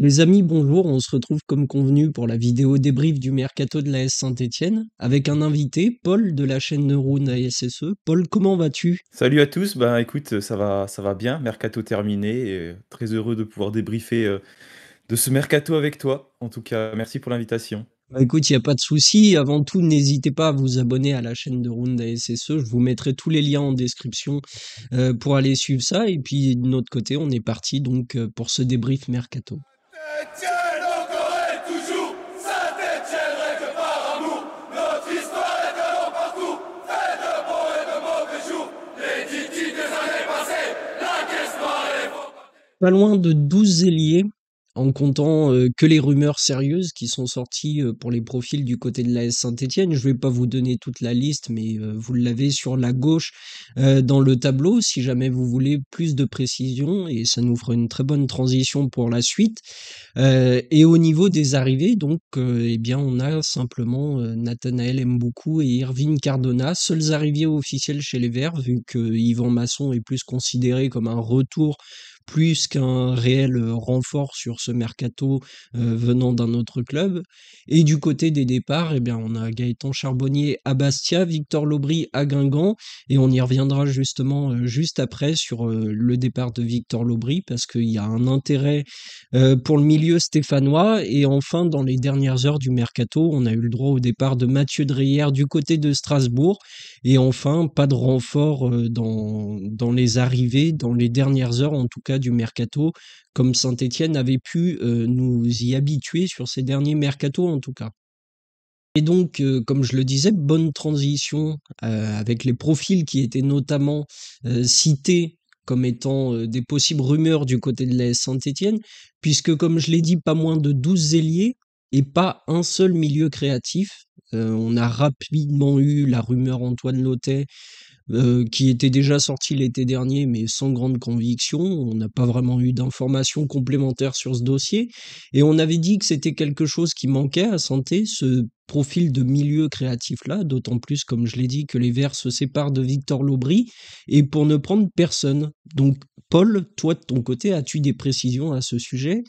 Les amis, bonjour, on se retrouve comme convenu pour la vidéo débrief du mercato de la S Saint-Etienne avec un invité, Paul de la chaîne Neurone ASSE. Paul, comment vas-tu Salut à tous, ben écoute, ça va, ça va bien, mercato terminé, et euh, très heureux de pouvoir débriefer euh, de ce mercato avec toi. En tout cas, merci pour l'invitation. Bah, écoute, il n'y a pas de souci. Avant tout, n'hésitez pas à vous abonner à la chaîne de Round ASSE. Je vous mettrai tous les liens en description euh, pour aller suivre ça. Et puis, de notre côté, on est parti donc pour ce débrief mercato. Saint-Étienne, encore et toujours, Saint-Étienne règne par amour, notre histoire est un long parcours, fait de bons et de mauvais jours, les titis des années passées, la caisse noire Pas loin de douze ailiers, en comptant que les rumeurs sérieuses qui sont sorties pour les profils du côté de la Saint-Etienne. Je ne vais pas vous donner toute la liste, mais vous l'avez sur la gauche dans le tableau si jamais vous voulez plus de précision et ça nous fera une très bonne transition pour la suite. et au niveau des arrivées, donc, eh bien, on a simplement Nathanaël Mboukou et Irvine Cardona, seuls arrivés officiels chez les Verts, vu que Yvan Masson est plus considéré comme un retour plus qu'un réel euh, renfort sur ce mercato euh, venant d'un autre club. Et du côté des départs, eh bien, on a Gaëtan Charbonnier à Bastia, Victor Lobry à Guingamp, et on y reviendra justement euh, juste après sur le départ de Victor Lobry, parce qu'il y a un intérêt pour le milieu stéphanois. Et enfin, dans les dernières heures du mercato, on a eu le droit au départ de Mathieu Dreyer du côté de Strasbourg, et enfin, pas de renfort dans, dans les arrivées, dans les dernières heures en tout cas du mercato, comme Saint-Étienne avait pu euh, nous y habituer sur ces derniers Mercato en tout cas. Et donc, euh, comme je le disais, bonne transition euh, avec les profils qui étaient notamment cités comme étant des possibles rumeurs du côté de la Saint-Étienne, puisque comme je l'ai dit, pas moins de 12 ailiers et pas un seul milieu créatif. on a rapidement eu la rumeur Antoine Lotet, euh, qui était déjà sorti l'été dernier, mais sans grande conviction. On n'a pas vraiment eu d'informations complémentaires sur ce dossier. Et on avait dit que c'était quelque chose qui manquait à Santé, ce profil de milieu créatif-là, d'autant plus, comme je l'ai dit, que les Verts se séparent de Victor Laubry, et pour ne prendre personne. Donc, Paul, toi, de ton côté, as-tu des précisions à ce sujet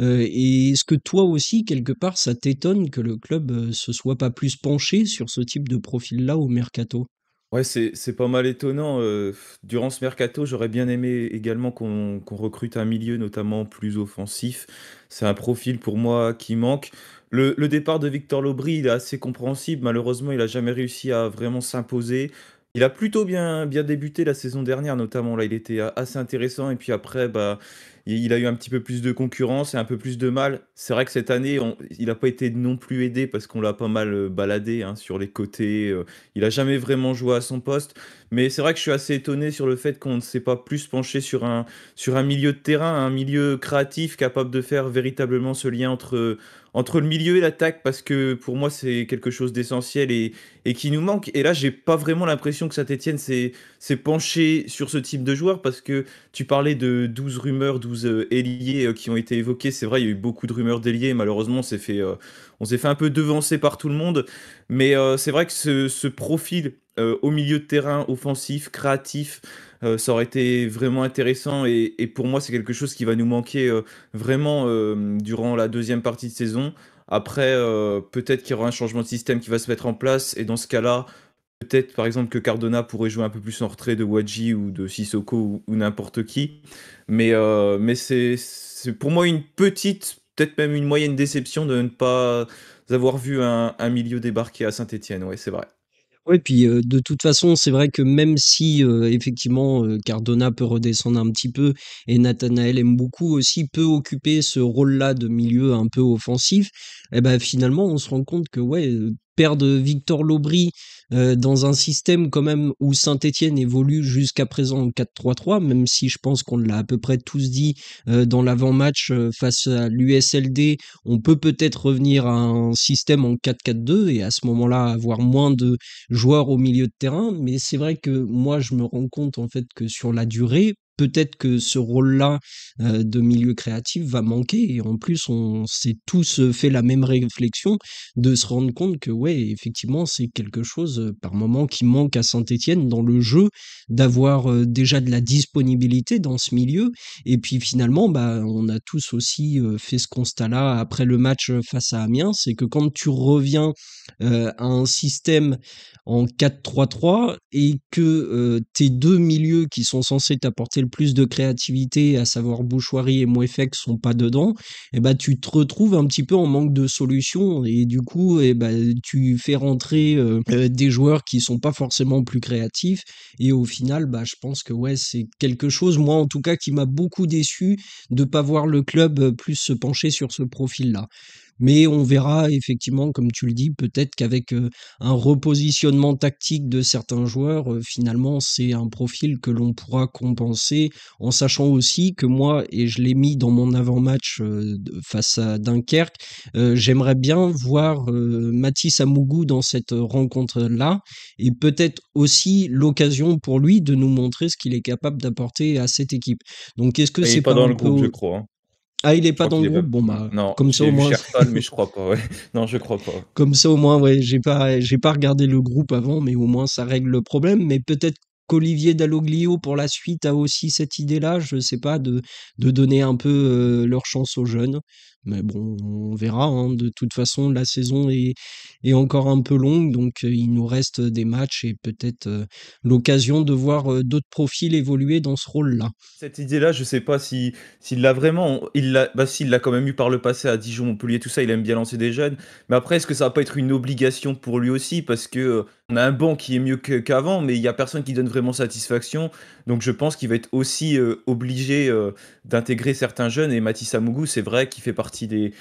euh, Et est-ce que toi aussi, quelque part, ça t'étonne que le club euh, se soit pas plus penché sur ce type de profil-là au mercato Ouais, c'est pas mal étonnant, euh, durant ce mercato, j'aurais bien aimé également qu'on recrute un milieu, notamment plus offensif. C'est un profil pour moi qui manque. Le départ de Victor Lobry, il est assez compréhensible. Malheureusement, il n'a jamais réussi à vraiment s'imposer. Il a plutôt bien, bien débuté la saison dernière, notamment. Là, il était assez intéressant. Et puis après, bah, il a eu un petit peu plus de concurrence et un peu plus de mal. C'est vrai que cette année, il n'a pas été non plus aidé parce qu'on l'a pas mal euh, baladé hein, sur les côtés. Euh, il n'a jamais vraiment joué à son poste. Mais c'est vrai que je suis assez étonné sur le fait qu'on ne s'est pas plus penché sur un, sur un milieu de terrain, un milieu créatif capable de faire véritablement ce lien entre entre le milieu et l'attaque parce que pour moi c'est quelque chose d'essentiel et, qui nous manque. Et là j'ai pas vraiment l'impression que saint étienne s'est penché sur ce type de joueur parce que tu parlais de 12 rumeurs, 12 euh, euh, qui ont été évoqués. C'est vrai, il y a eu beaucoup de rumeurs d'ailiers. Malheureusement, on s'est fait, euh, un peu devancer par tout le monde. Mais c'est vrai que ce, ce profil euh, au milieu de terrain, offensif, créatif. Euh, ça aurait été vraiment intéressant et, pour moi, c'est quelque chose qui va nous manquer euh, vraiment durant la deuxième partie de saison. Après, peut-être qu'il y aura un changement de système qui va se mettre en place et dans ce cas-là, peut-être par exemple que Cardona pourrait jouer un peu plus en retrait de Wadji ou de Sissoko ou, n'importe qui. Mais, mais c'est pour moi une petite, peut-être même une moyenne déception de ne pas avoir vu un, milieu débarquer à Saint-Etienne. Oui, c'est vrai. Oui, puis de toute façon, c'est vrai que même si effectivement Cardona peut redescendre un petit peu et Nathanael aime beaucoup aussi, peut occuper ce rôle-là de milieu un peu offensif, eh ben finalement on se rend compte que ouais, perdre Victor Lobry euh, dans un système quand même où saint etienne évolue jusqu'à présent en 4-3-3, même si je pense qu'on l'a à peu près tous dit euh, dans l'avant-match euh, face à l'USLD, on peut peut-être revenir à un système en 4-4-2 et à ce moment-là avoir moins de joueurs au milieu de terrain. Mais c'est vrai que moi, je me rends compte en fait que sur la durée, peut-être que ce rôle-là euh, de milieu créatif va manquer. Et en plus, on s'est tous euh, fait la même réflexion de se rendre compte que, ouais, effectivement, c'est quelque chose euh, par moment qui manque à Saint-Étienne dans le jeu, d'avoir déjà de la disponibilité dans ce milieu. Et puis finalement, bah, on a tous aussi fait ce constat-là après le match face à Amiens, c'est que quand tu reviens à un système en 4-3-3 et que tes deux milieux qui sont censés t'apporter le plus de créativité, à savoir bouchoirie et ne sont pas dedans, et eh ben, tu te retrouves un petit peu en manque de solutions et du coup et eh ben, tu fais rentrer euh, euh, des joueurs qui sont pas forcément plus créatifs et au final bah je pense que ouais c'est quelque chose moi en tout cas qui m'a beaucoup déçu de pas voir le club euh, plus se pencher sur ce profil là. Mais on verra effectivement, comme tu le dis, peut-être qu'avec un repositionnement tactique de certains joueurs, finalement, c'est un profil que l'on pourra compenser, en sachant aussi que moi, et je l'ai mis dans mon avant-match face à Dunkerque, j'aimerais bien voir Mathis Amougou dans cette rencontre-là, et peut-être aussi l'occasion pour lui de nous montrer ce qu'il est capable d'apporter à cette équipe. Donc, est-ce que c'est pas, dans le groupe, je crois. Hein. Ah, il est pas dans bah, le groupe. Bon bah, non, comme ça au moins. mais je crois pas. Ouais. Non, je crois pas. Comme ça au moins, ouais, j'ai pas, j'ai pas regardé le groupe avant, mais au moins ça règle le problème. Mais peut-être qu'Olivier Dalloglio pour la suite a aussi cette idée-là, je sais pas, de de donner un peu euh, leur chance aux jeunes. Mais bon, on verra. Hein. De toute façon, la saison est, est encore un peu longue, donc il nous reste des matchs et peut-être l'occasion de voir d'autres profils évoluer dans ce rôle-là. Cette idée-là, je ne sais pas s'il l'a vraiment. Il bah, l'a quand même eu par le passé à Dijon, Montpellier, tout ça. Il aime bien lancer des jeunes. Mais après, est-ce que ça va pas être une obligation pour lui aussi Parce que on a un banc qui est mieux qu'avant, mais il n'y a personne qui donne vraiment satisfaction. Donc je pense qu'il va être aussi obligé d'intégrer certains jeunes. Et Mathis Amougou, c'est vrai qu'il fait partie des,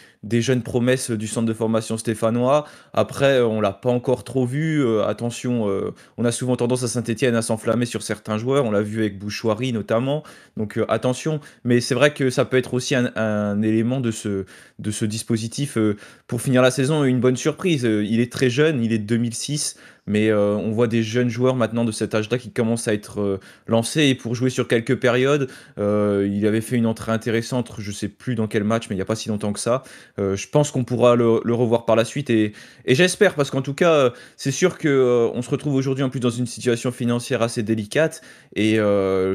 jeunes promesses du centre de formation stéphanois. Après, euh, on l'a pas encore trop vu. Euh, attention, euh, on a souvent tendance à Saint-Etienne à s'enflammer sur certains joueurs. On l'a vu avec Bouchoirie notamment. Donc attention. Mais c'est vrai que ça peut être aussi un, élément de ce, de ce dispositif pour finir la saison. Une bonne surprise. il est très jeune, il est de 2006. Mais euh, on voit des jeunes joueurs maintenant de cet âge-là qui commencent à être euh, lancés. Et pour jouer sur quelques périodes, euh, il avait fait une entrée intéressante, je ne sais plus dans quel match, mais il n'y a pas si longtemps que ça. je pense qu'on pourra le, revoir par la suite. Et, j'espère, parce qu'en tout cas, c'est sûr qu'on on se retrouve aujourd'hui en plus dans une situation financière assez délicate. Et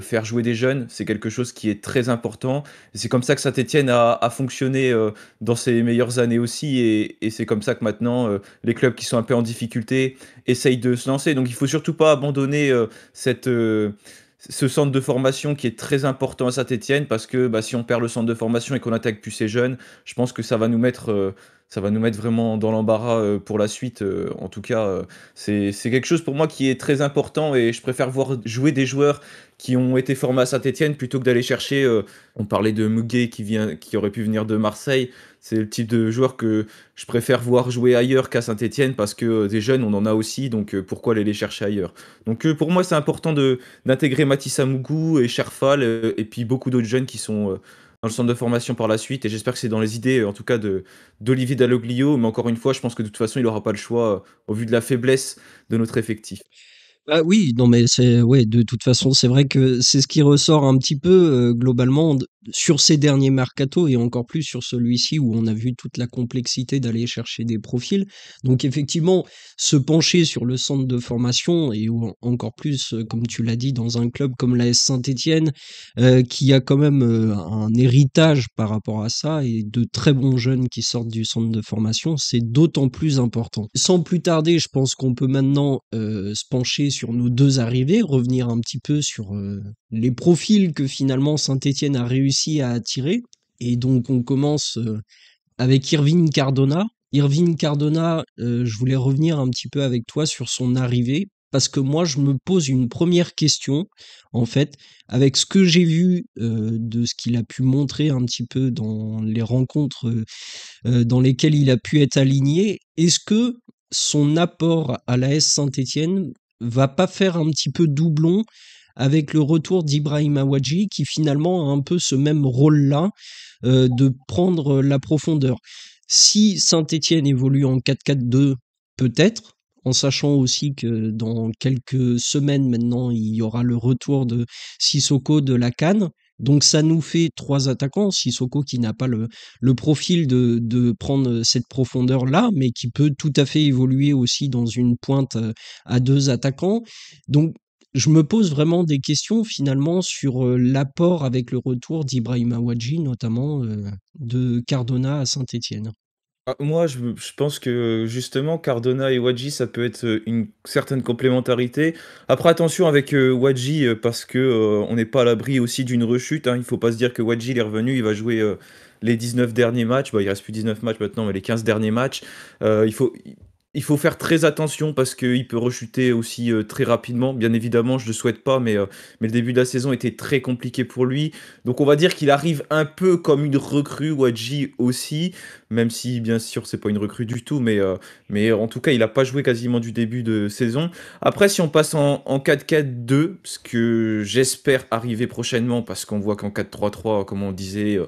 faire jouer des jeunes, c'est quelque chose qui est très important. C'est comme ça que Saint-Etienne a, fonctionné dans ses meilleures années aussi. Et, et c'est comme ça que maintenant, les clubs qui sont un peu en difficulté et de se lancer. Donc il faut surtout pas abandonner euh, cette, euh, ce centre de formation qui est très important à Saint-Etienne parce que bah, si on perd le centre de formation et qu'on attaque plus ces jeunes, je pense que ça va nous mettre, euh, ça va nous mettre vraiment dans l'embarras pour la suite. en tout cas, c'est quelque chose pour moi qui est très important et je préfère voir jouer des joueurs qui ont été formés à Saint-Etienne plutôt que d'aller chercher. on parlait de Muguet qui, vient, qui aurait pu venir de Marseille. C'est le type de joueur que je préfère voir jouer ailleurs qu'à Saint-Etienne parce que euh, des jeunes, on en a aussi, donc euh, pourquoi aller les chercher ailleurs Donc euh, pour moi, c'est important d'intégrer Matisse Amougou et Cherfal et puis beaucoup d'autres jeunes qui sont dans le centre de formation par la suite. Et j'espère que c'est dans les idées, en tout cas, d'Olivier Dalloglio. Mais encore une fois, je pense que de toute façon, il n'aura pas le choix au vu de la faiblesse de notre effectif. Ah oui, non mais c'est ouais, de toute façon, c'est vrai que c'est ce qui ressort un petit peu globalement sur ces derniers mercato et encore plus sur celui-ci où on a vu toute la complexité d'aller chercher des profils. Donc effectivement, se pencher sur le centre de formation et encore plus, euh, comme tu l'as dit, dans un club comme la Saint-Étienne euh, qui a quand même euh, un héritage par rapport à ça et de très bons jeunes qui sortent du centre de formation, c'est d'autant plus important. Sans plus tarder, je pense qu'on peut maintenant se pencher sur nos deux arrivées, revenir un petit peu sur les profils que finalement Saint-Étienne a réussi à attirer. Et donc on commence euh, avec Irvine Cardona. Irvine Cardona, euh, je voulais revenir un petit peu avec toi sur son arrivée, parce que moi je me pose une première question, en fait, avec ce que j'ai vu euh, de ce qu'il a pu montrer un petit peu dans les rencontres dans lesquelles il a pu être aligné, est-ce que son apport à la S saint etienne va pas faire un petit peu doublon avec le retour d'Ibrahim Awadji qui finalement a un peu ce même rôle-là euh, de prendre la profondeur. Si Saint-Étienne évolue en 4-4-2, peut-être, en sachant aussi que dans quelques semaines maintenant, il y aura le retour de Sissoko de la Cannes. Donc ça nous fait trois attaquants, Sissoko qui n'a pas le, profil de, de, prendre cette profondeur-là, mais qui peut tout à fait évoluer aussi dans une pointe euh, à deux attaquants. Donc je me pose vraiment des questions finalement sur l'apport avec le retour d'Ibrahima Wadji, notamment de Cardona à Saint-Etienne. Ah, moi, je, pense que justement, Cardona et Wadji, ça peut être une certaine complémentarité. Après, attention avec Wadji, parce que on n'est pas à l'abri aussi d'une rechute. Hein. Il ne faut pas se dire que Wadji est revenu, il va jouer les 19 derniers matchs. Bah, il reste plus 19 matchs maintenant, mais les 15 derniers matchs. il faut il faut faire très attention parce qu'il peut rechuter aussi euh, très rapidement. Bien évidemment, je ne le souhaite pas, mais, euh, mais le début de la saison était très compliqué pour lui. Donc on va dire qu'il arrive un peu comme une recrue, Wadji aussi, même si bien sûr c'est pas une recrue du tout, mais, euh, mais en tout cas il n'a pas joué quasiment du début de saison. Après, si on passe en, en 4-4-2, ce que j'espère arriver prochainement, parce qu'on voit qu'en 4-3-3, comme on disait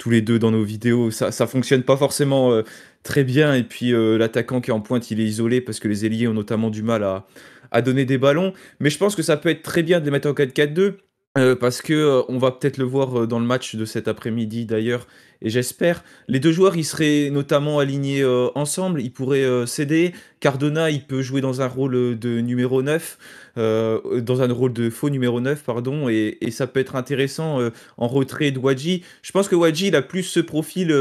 tous les deux dans nos vidéos. Ça, ça fonctionne pas forcément euh, très bien. Et puis euh, l'attaquant qui est en pointe, il est isolé parce que les ailiers ont notamment du mal à, donner des ballons. Mais je pense que ça peut être très bien de les mettre en 4-4-2. Euh, parce que on va peut-être le voir dans le match de cet après-midi d'ailleurs. Et j'espère, les deux joueurs, ils seraient notamment alignés euh, ensemble, ils pourraient euh, céder Cardona, il peut jouer dans un rôle de numéro 9, euh, dans un rôle de faux numéro 9, pardon, et, ça peut être intéressant en retrait de Wadji. Je pense que Wadji, il a plus ce profil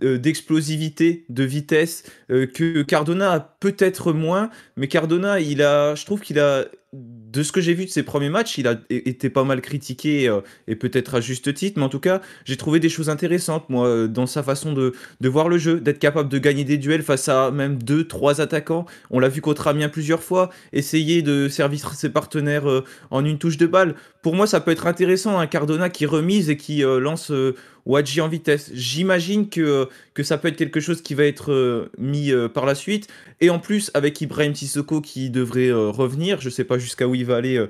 d'explosivité, de vitesse, que Cardona a peut-être moins, mais Cardona, il a, je trouve qu'il a de ce que j'ai vu de ses premiers matchs, il a été pas mal critiqué et peut-être à juste titre, mais en tout cas, j'ai trouvé des choses intéressantes moi euh, dans, sa façon de, voir le jeu, d'être capable de gagner des duels face à même deux, trois attaquants. On l'a vu contre Amiens plusieurs fois, essayer de servir ses partenaires euh, en une touche de balle. Pour moi, ça peut être intéressant, un Cardona qui remise et qui euh, lance Wadji en vitesse. J'imagine que, que ça peut être quelque chose qui va être mis par la suite. Et en plus, avec Ibrahim Sissoko qui devrait revenir, je ne sais pas jusqu'à où il va aller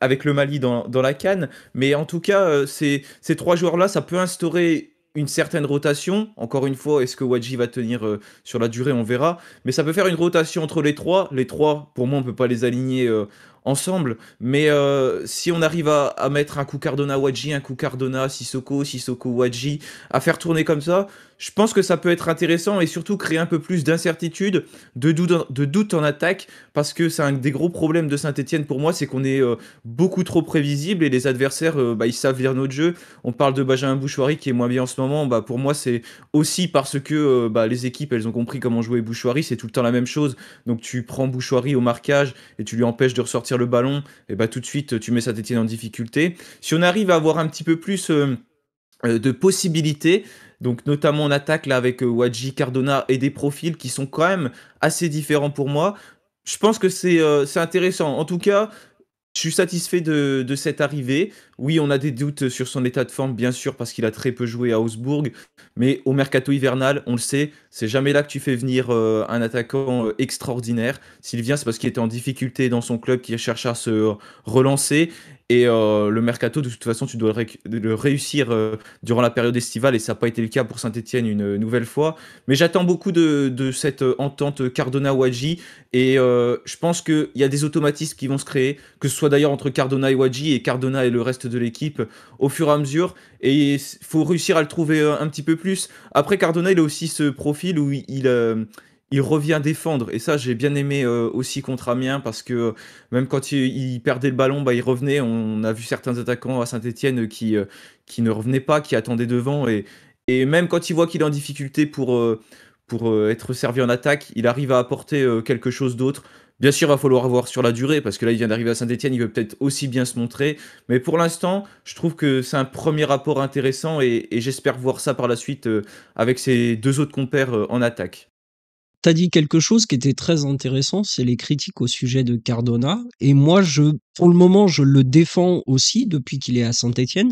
avec le Mali dans, la canne. Mais en tout cas, ces, ces trois joueurs-là, ça peut instaurer une certaine rotation. Encore une fois, est-ce que Wadji va tenir euh, sur la durée On verra. Mais ça peut faire une rotation entre les trois. Les trois, pour moi, on ne peut pas les aligner euh, ensemble. Mais euh, si on arrive à, mettre un coup Cardona Wadji, un coup Cardona Sissoko, Sissoko Wadji, à faire tourner comme ça, je pense que ça peut être intéressant et surtout créer un peu plus d'incertitude, de, de doute, en attaque, parce que c'est un des gros problèmes de Saint-Etienne pour moi, c'est qu'on est, euh, beaucoup trop prévisible et les adversaires, euh, bah, ils savent lire notre jeu. On parle de Benjamin Bouchoirie qui est moins bien en ce moment, bah, pour moi c'est aussi parce que bah, les équipes, elles ont compris comment jouer Bouchoirie, c'est tout le temps la même chose. Donc tu prends Bouchoirie au marquage et tu lui empêches de ressortir le ballon, et eh bah, ben, tout de suite, tu mets Saint-Etienne en difficulté. Si on arrive à avoir un petit peu plus euh, euh, de possibilités, donc notamment en attaque là avec euh, Wadji, Cardona et des profils qui sont quand même assez différents pour moi, je pense que c'est c'est intéressant. En tout cas, je suis satisfait de, cette arrivée. Oui, on a des doutes sur son état de forme, bien sûr, parce qu'il a très peu joué à Augsbourg. Mais au mercato hivernal, on le sait, c'est jamais là que tu fais venir euh, un attaquant euh, extraordinaire. S'il vient, c'est parce qu'il était en difficulté dans son club, qu'il cherche à se relancer. Et euh, le mercato, de toute façon, tu dois le, réussir euh, durant la période estivale, et ça n'a pas été le cas pour Saint-Etienne une nouvelle fois. Mais j'attends beaucoup de, cette euh, entente Cardona-Wadji, et je pense qu'il y a des automatismes qui vont se créer, que ce soit d'ailleurs entre Cardona et Wadji, et Cardona et le reste de l'équipe, au fur et à mesure. Et il faut réussir à le trouver un, petit peu plus. Après, Cardona, il a aussi ce profil où il il revient défendre. Et ça, j'ai bien aimé euh, aussi contre Amiens parce que euh, même quand il, perdait le ballon, bah, il revenait. On, a vu certains attaquants à Saint-Etienne qui, euh, qui ne revenaient pas, qui attendaient devant. Et, et même quand il voit qu'il est en difficulté pour, pour être servi en attaque, il arrive à apporter quelque chose d'autre. Bien sûr, il va falloir voir sur la durée, parce que là, il vient d'arriver à Saint-Etienne, il veut peut-être aussi bien se montrer. Mais pour l'instant, je trouve que c'est un premier rapport intéressant et j'espère voir ça par la suite avec ses deux autres compères en attaque. T'as dit quelque chose qui était très intéressant, c'est les critiques au sujet de Cardona. Et moi, je, pour le moment, je le défends aussi depuis qu'il est à Saint-Etienne,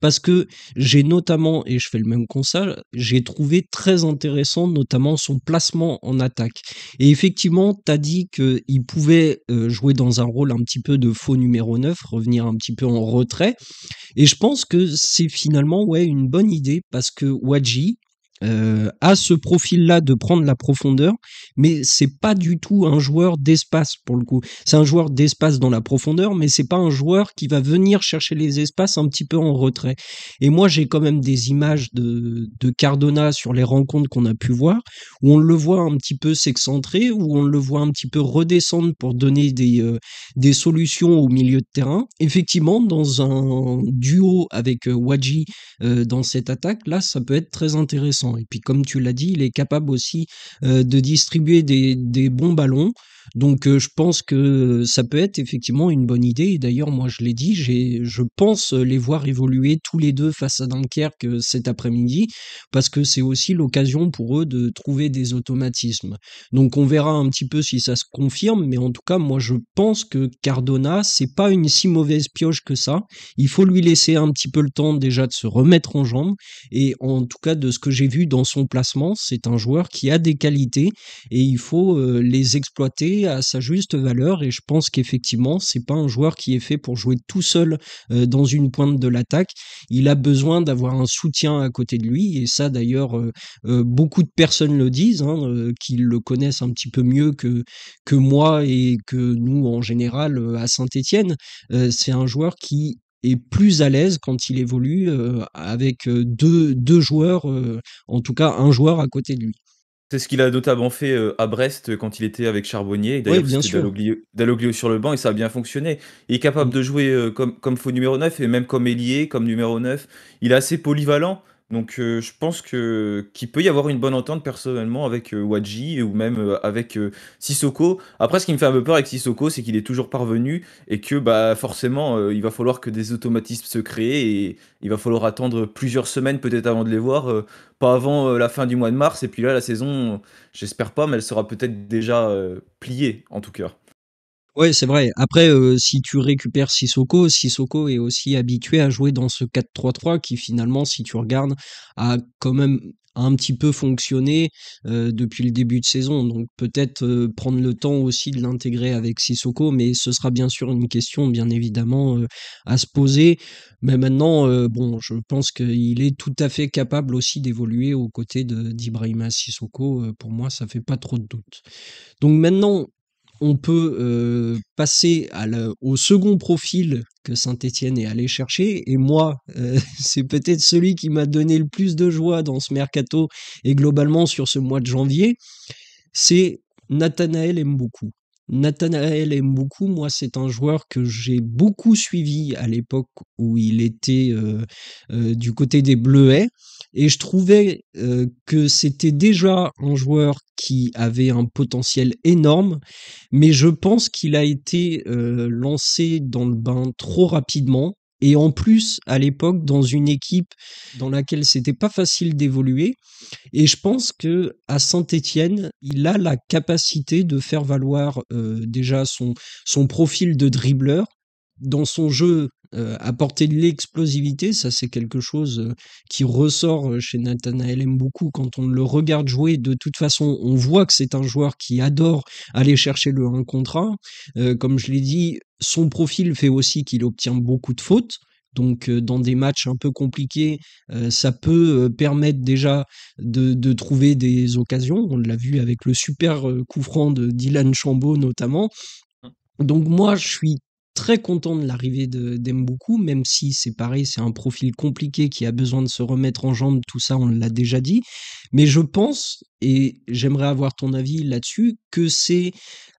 parce que j'ai notamment, et je fais le même constat, j'ai trouvé très intéressant notamment son placement en attaque. Et effectivement, as dit qu'il pouvait euh, jouer dans un rôle un petit peu de faux numéro 9, revenir un petit peu en retrait. Et je pense que c'est finalement, ouais, une bonne idée, parce que Wadji, à euh, ce profil-là de prendre la profondeur, mais c'est pas du tout un joueur d'espace pour le coup. C'est un joueur d'espace dans la profondeur, mais c'est pas un joueur qui va venir chercher les espaces un petit peu en retrait. Et moi, j'ai quand même des images de, de Cardona sur les rencontres qu'on a pu voir, où on le voit un petit peu s'excentrer, où on le voit un petit peu redescendre pour donner des, euh, des solutions au milieu de terrain. Effectivement, dans un duo avec Wadji euh, dans cette attaque, là, ça peut être très intéressant. Et puis, comme tu l'as dit, il est capable aussi euh, de distribuer des, bons ballons donc euh, je pense que ça peut être effectivement une bonne idée. Et d'ailleurs, moi je l'ai dit, j'ai, je pense euh, les voir évoluer tous les deux face à Dunkerque euh, cet après-midi, parce que c'est aussi l'occasion pour eux de trouver des automatismes. Donc on verra un petit peu si ça se confirme, mais en tout cas, moi je pense que Cardona, c'est pas une si mauvaise pioche que ça. Il faut lui laisser un petit peu le temps déjà de se remettre en jambes. Et en tout cas, de ce que j'ai vu dans son placement, c'est un joueur qui a des qualités et il faut les exploiter à sa juste valeur et je pense qu'effectivement, c'est pas un joueur qui est fait pour jouer tout seul euh, dans une pointe de l'attaque. Il a besoin d'avoir un soutien à côté de lui et ça d'ailleurs euh, euh, beaucoup de personnes le disent, hein, qui le connaissent un petit peu mieux que que moi et que nous en général à Saint-Étienne. c'est un joueur qui est plus à l'aise quand il évolue avec deux, deux joueurs, en tout cas un joueur à côté de lui. C'est ce qu'il a notamment fait euh, à Brest euh, quand il était avec Charbonnier. D'ailleurs, Oui, bien sur le banc et ça a bien fonctionné. Il est capable mm. de jouer euh, comme, comme faux numéro 9 et même comme ailier, comme numéro 9. Il est assez polyvalent donc euh, je pense que qu'il peut y avoir une bonne entente personnellement avec euh, Waji ou même euh, avec Sissoko. Après ce qui me fait un peu peur avec Sissoko, c'est qu'il est toujours parvenu et que bah forcément il va falloir que des automatismes se créent et il va falloir attendre plusieurs semaines peut-être avant de les voir, pas avant la fin du mois de mars et puis là la saison j'espère pas mais elle sera peut-être déjà pliée en tout cas. Oui, c'est vrai. Après, euh, si tu récupères Sissoko, Sissoko est aussi habitué à jouer dans ce 4-3-3 qui finalement, si tu regardes, a quand même un petit peu fonctionné, euh, depuis le début de saison. Donc peut-être, euh, prendre le temps aussi de l'intégrer avec Sissoko, mais ce sera bien sûr une question, bien évidemment, à se poser. Mais maintenant, bon, je pense qu'il est tout à fait capable aussi d'évoluer aux côtés de d'Ibrahima Sissoko, pour moi, ça fait pas trop de doute. Donc maintenant on peut euh, passer au second profil que Saint-Étienne est allé chercher. Et moi, euh, c'est peut-être celui qui m'a donné le plus de joie dans ce mercato et globalement sur ce mois de janvier. C'est Nathanaël beaucoup. Nathanael aime beaucoup. Moi, c'est un joueur que j'ai beaucoup suivi à l'époque où il était euh, euh, du côté des Bleuets. Et je trouvais euh, que c'était déjà un joueur qui avait un potentiel énorme, mais je pense qu'il a été lancé dans le bain trop rapidement et en plus à l'époque dans une équipe dans laquelle c'était pas facile d'évoluer et je pense que à Saint-Étienne il a la capacité de faire valoir euh, déjà son son profil de dribbleur dans son jeu euh, apporter de l'explosivité, ça c'est quelque chose euh, qui ressort euh, chez Nathanael M beaucoup quand on le regarde jouer. De toute façon, on voit que c'est un joueur qui adore aller chercher le 1 contre comme je l'ai dit, son profil fait aussi qu'il obtient beaucoup de fautes. Donc dans des matchs un peu compliqués, ça peut permettre déjà de, trouver des occasions. On l'a vu avec le super coup franc de Dylan Chambaud notamment. Mmh. Donc moi, je suis très content de l'arrivée d'Embuku, même si c'est pareil, c'est un profil compliqué qui a besoin de se remettre en jambe, tout ça, on l'a déjà dit. Mais je pense, et j'aimerais avoir ton avis là-dessus, que c'est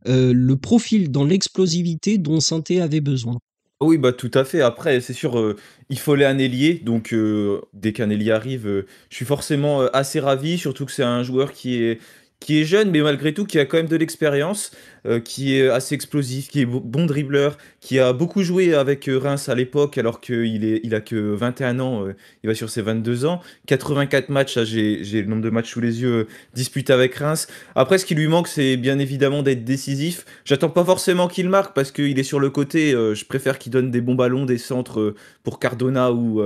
euh, le profil dans l'explosivité dont Sainté avait besoin. Oui, bah tout à fait. Après, c'est sûr, euh, il fallait un ailier. Donc, euh, dès qu'un ailier arrive, je suis forcément assez ravi, surtout que c'est un joueur qui est, qui est jeune, mais malgré tout qui a quand même de l'expérience. Euh, qui est assez explosif, qui est bon dribbleur, qui a beaucoup joué avec euh, Reims à l'époque, alors qu'il il a que 21 ans, euh, il va sur ses 22 ans. 84 matchs, j'ai le nombre de matchs sous les yeux disputés avec Reims. Après, ce qui lui manque, c'est bien évidemment d'être décisif. J'attends pas forcément qu'il marque parce qu'il est sur le côté. je préfère qu'il donne des bons ballons, des centres pour Cardona ou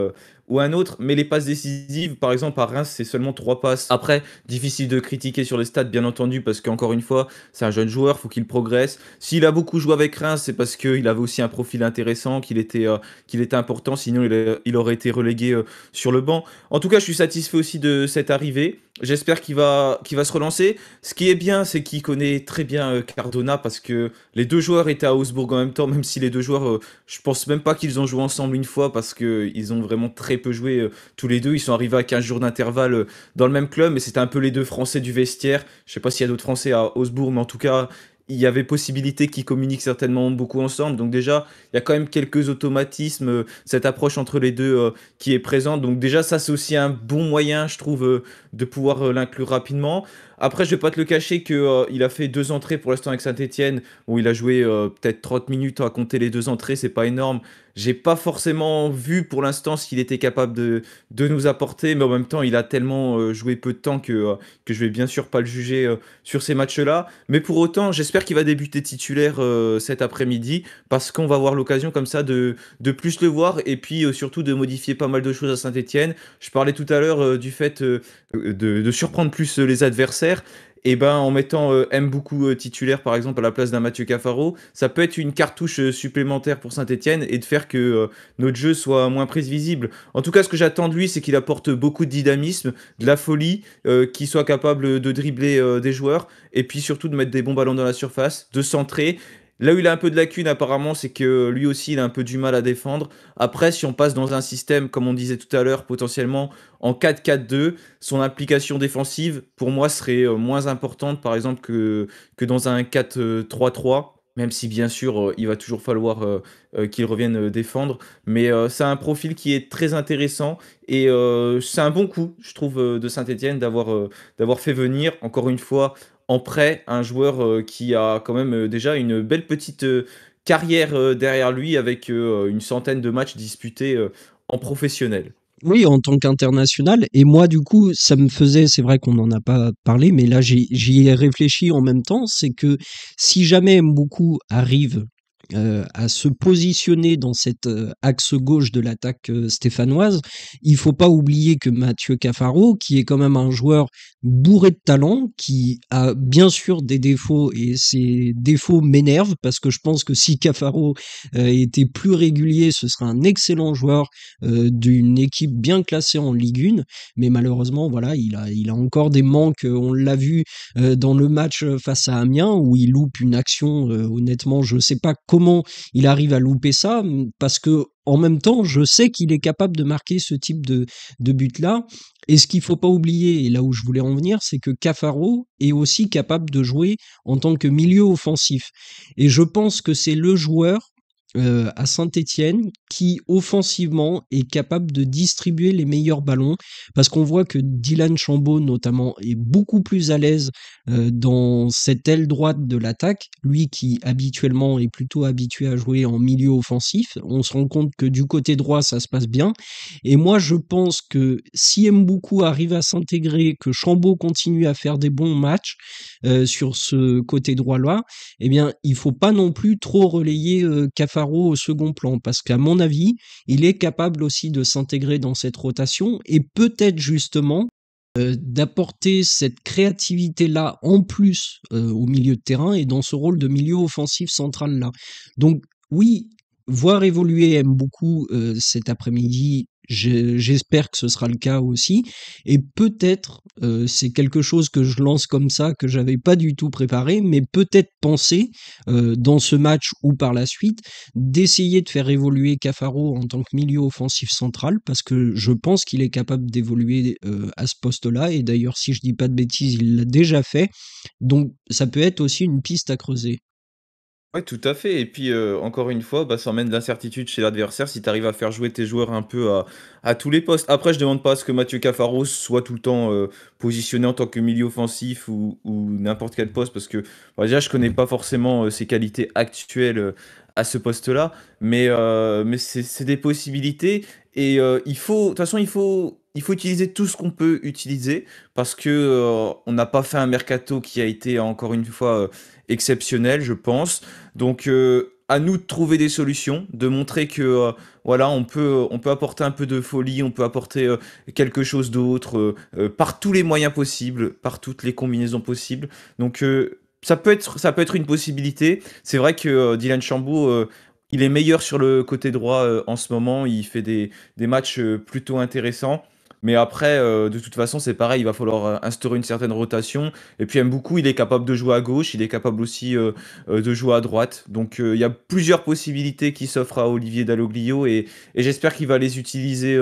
ou un autre, mais les passes décisives, par exemple à Reims, c'est seulement trois passes. Après, difficile de critiquer sur les stats, bien entendu, parce qu'encore une fois, c'est un jeune joueur, faut qu'il progresse. S'il a beaucoup joué avec Reims, c'est parce qu'il avait aussi un profil intéressant, qu'il était, euh, qu'il était important, sinon il, euh, aurait été relégué euh, sur le banc. En tout cas, je suis satisfait aussi de cette arrivée. J'espère qu'il va, qu'il va se relancer. Ce qui est bien, c'est qu'il connaît très bien Cardona parce que les deux joueurs étaient à Augsbourg en même temps, même si les deux joueurs, je pense même pas qu'ils ont joué ensemble une fois parce qu'ils ont vraiment très peu joué tous les deux. Ils sont arrivés à 15 jours d'intervalle dans le même club, mais c'était un peu les deux Français du vestiaire. Je sais pas s'il y a d'autres Français à Augsbourg, mais en tout cas, il y avait possibilité qu'ils communiquent certainement beaucoup ensemble. Donc déjà, il y a quand même quelques automatismes, euh, cette approche entre les deux euh, qui est présente. Donc déjà, ça c'est aussi un bon moyen, je trouve, euh, de pouvoir l'inclure rapidement. Après, je vais pas te le cacher que il a fait deux entrées pour l'instant avec Saint-Etienne, où il a joué peut-être 30 minutes à compter les deux entrées, c'est pas énorme j'ai pas forcément vu pour l'instant ce qu'il était capable de, de, nous apporter, mais en même temps, il a tellement euh, joué peu de temps que, euh, que je vais bien sûr pas le juger euh, sur ces matchs-là. Mais pour autant, j'espère qu'il va débuter titulaire cet après-midi, parce qu'on va avoir l'occasion comme ça de, de plus le voir et puis surtout de modifier pas mal de choses à saint étienne Je parlais tout à l'heure du fait de surprendre plus les adversaires et eh ben en mettant euh, M beaucoup euh, titulaire par exemple à la place d'un Mathieu Cafaro, ça peut être une cartouche euh, supplémentaire pour Saint-Etienne et de faire que notre jeu soit moins prise visible. En tout cas, ce que j'attends de lui, c'est qu'il apporte beaucoup de dynamisme, de la folie, qu'il soit capable de dribbler des joueurs et puis surtout de mettre des bons ballons dans la surface, de centrer Là où il a un peu de lacune apparemment, c'est que lui aussi il a un peu du mal à défendre. Après, si on passe dans un système, comme on disait tout à l'heure, potentiellement en 4-4-2, son implication défensive, pour moi, serait euh, moins importante, par exemple, que, que dans un 4-3-3 même si bien sûr euh, il va toujours falloir euh, qu'il revienne défendre. Mais c'est un profil qui est très intéressant et c'est un bon coup, je trouve, de saint étienne d'avoir, d'avoir fait venir, encore une fois, en prêt, un joueur euh, qui a quand même euh, déjà une belle petite euh, carrière derrière lui avec une centaine de matchs disputés en professionnel. Oui, en tant qu'international. Et moi, du coup, ça me faisait, c'est vrai qu'on n'en a pas parlé, mais là, j'y ai réfléchi en même temps. C'est que si jamais beaucoup arrive euh, à se positionner dans cet euh, axe gauche de l'attaque euh, stéphanoise. Il faut pas oublier que Mathieu Cafaro, qui est quand même un joueur bourré de talent, qui a bien sûr des défauts et ces défauts m'énervent parce que je pense que si Cafaro était plus régulier, ce serait un excellent joueur d'une équipe bien classée en Ligue 1. Mais malheureusement, voilà, il a, il a encore des manques. On l'a vu dans le match face à Amiens où il loupe une action. honnêtement, je sais pas comment il arrive à louper ça, parce que en même temps, je sais qu'il est capable de marquer ce type de, de but-là. Et ce qu'il faut pas oublier, et là où je voulais en venir, c'est que Cafaro est aussi capable de jouer en tant que milieu offensif. Et je pense que c'est le joueur euh, à Saint-Étienne qui offensivement est capable de distribuer les meilleurs ballons parce qu'on voit que Dylan Chambaud notamment est beaucoup plus à l'aise euh, dans cette aile droite de l'attaque, lui qui habituellement est plutôt habitué à jouer en milieu offensif, on se rend compte que du côté droit ça se passe bien et moi je pense que si Mboukou arrive à s'intégrer, que Chambaud continue à faire des bons matchs euh, sur ce côté droit là, eh bien il faut pas non plus trop relayer Cafard euh, au second plan, parce qu'à mon avis, il est capable aussi de s'intégrer dans cette rotation et peut-être justement euh, d'apporter cette créativité-là en plus euh, au milieu de terrain et dans ce rôle de milieu offensif central-là. Donc oui, voir évoluer aime beaucoup euh, cet après-midi J'espère que ce sera le cas aussi. Et peut-être, euh, c'est quelque chose que je lance comme ça, que j'avais pas du tout préparé, mais peut-être penser, euh, dans ce match ou par la suite, d'essayer de faire évoluer Cafaro en tant que milieu offensif central, parce que je pense qu'il est capable d'évoluer euh, à ce poste-là. Et d'ailleurs, si je dis pas de bêtises, il l'a déjà fait. Donc, ça peut être aussi une piste à creuser. Oui, tout à fait. Et puis, euh, encore une fois, bah, ça emmène de l'incertitude chez l'adversaire si tu arrives à faire jouer tes joueurs un peu à tous les postes. Après, je demande pas à ce que Mathieu Cafaro soit tout le temps, euh, positionné en tant que milieu offensif ou n'importe quel poste parce que, bah, déjà, je connais pas forcément, euh, ses qualités actuelles, à ce poste-là. Mais, mais c'est des possibilités et il faut de toute façon, il faut il faut utiliser tout ce qu'on peut utiliser parce que euh, on n'a pas fait un mercato qui a été encore une fois euh, exceptionnel, je pense. Donc euh, à nous de trouver des solutions, de montrer que voilà, on peut on peut apporter un peu de folie, on peut apporter quelque chose d'autre par tous les moyens possibles, par toutes les combinaisons possibles. Donc ça peut être ça peut être une possibilité. C'est vrai que Dylan Chambaud il est meilleur sur le côté droit en ce moment, il fait des matchs plutôt intéressants. Mais après, euh, de toute façon, c'est pareil, il va falloir euh, instaurer une certaine rotation. Et puis beaucoup il est capable de jouer à gauche, il est capable aussi euh, de jouer à droite. Donc il y a plusieurs possibilités qui s'offrent à Olivier Dalloglio et, et j'espère qu'il va les utiliser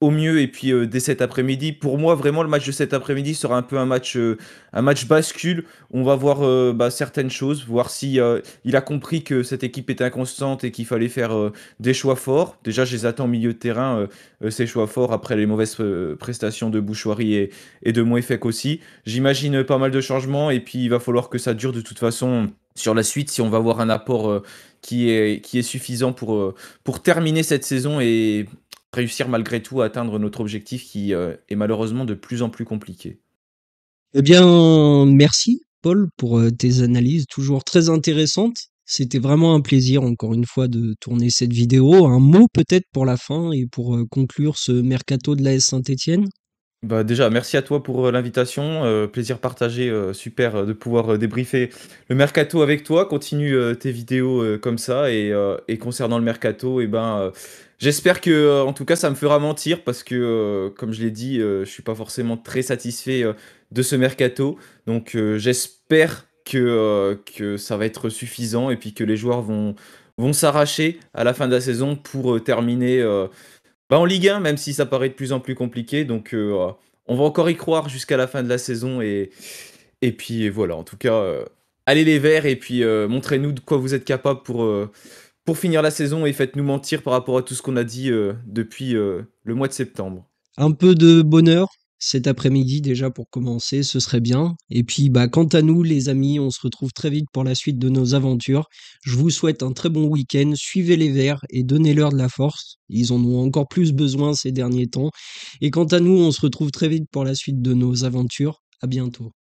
au mieux et puis euh, dès cet après-midi. Pour moi, vraiment, le match de cet après-midi sera un peu un match, euh, un match bascule. On va voir euh, bah, certaines choses, voir si il a compris que cette équipe est inconstante et qu'il fallait faire des choix forts. Déjà, je les attends au milieu de terrain, ces choix forts, après les mauvaises prestations de Bouchoirie et, de Moefek aussi. J'imagine pas mal de changements et puis il va falloir que ça dure de toute façon sur la suite si on va avoir un apport qui, est, qui est suffisant pour, pour terminer cette saison et réussir malgré tout à atteindre notre objectif qui euh, est malheureusement de plus en plus compliqué. Eh bien, merci Paul pour euh, tes analyses toujours très intéressantes. C'était vraiment un plaisir encore une fois de tourner cette vidéo. Un mot peut-être pour la fin et pour euh, conclure ce mercato de la saint etienne Bah déjà, merci à toi pour l'invitation. plaisir partagé, super de pouvoir débriefer le mercato avec toi. Continue tes vidéos comme ça. Et, et, concernant le mercato, et eh ben, J'espère que, euh, en tout cas, ça me fera mentir parce que, euh, comme je l'ai dit, je euh, je suis pas forcément très satisfait de ce mercato. Donc, j'espère que, que ça va être suffisant et puis que les joueurs vont, vont s'arracher à la fin de la saison pour terminer bah, en Ligue 1, même si ça paraît de plus en plus compliqué. Donc, on va encore y croire jusqu'à la fin de la saison. Et, et puis, voilà, en tout cas, allez les verts et puis montrez-nous de quoi vous êtes capable pour pour finir la saison et faites-nous mentir par rapport à tout ce qu'on a dit euh, depuis euh, le mois de septembre. Un peu de bonheur cet après-midi déjà pour commencer, ce serait bien. Et puis bah quant à nous les amis, on se retrouve très vite pour la suite de nos aventures. Je vous souhaite un très bon week-end, suivez les verts et donnez-leur de la force. Ils en ont encore plus besoin ces derniers temps. Et quant à nous, on se retrouve très vite pour la suite de nos aventures. À bientôt.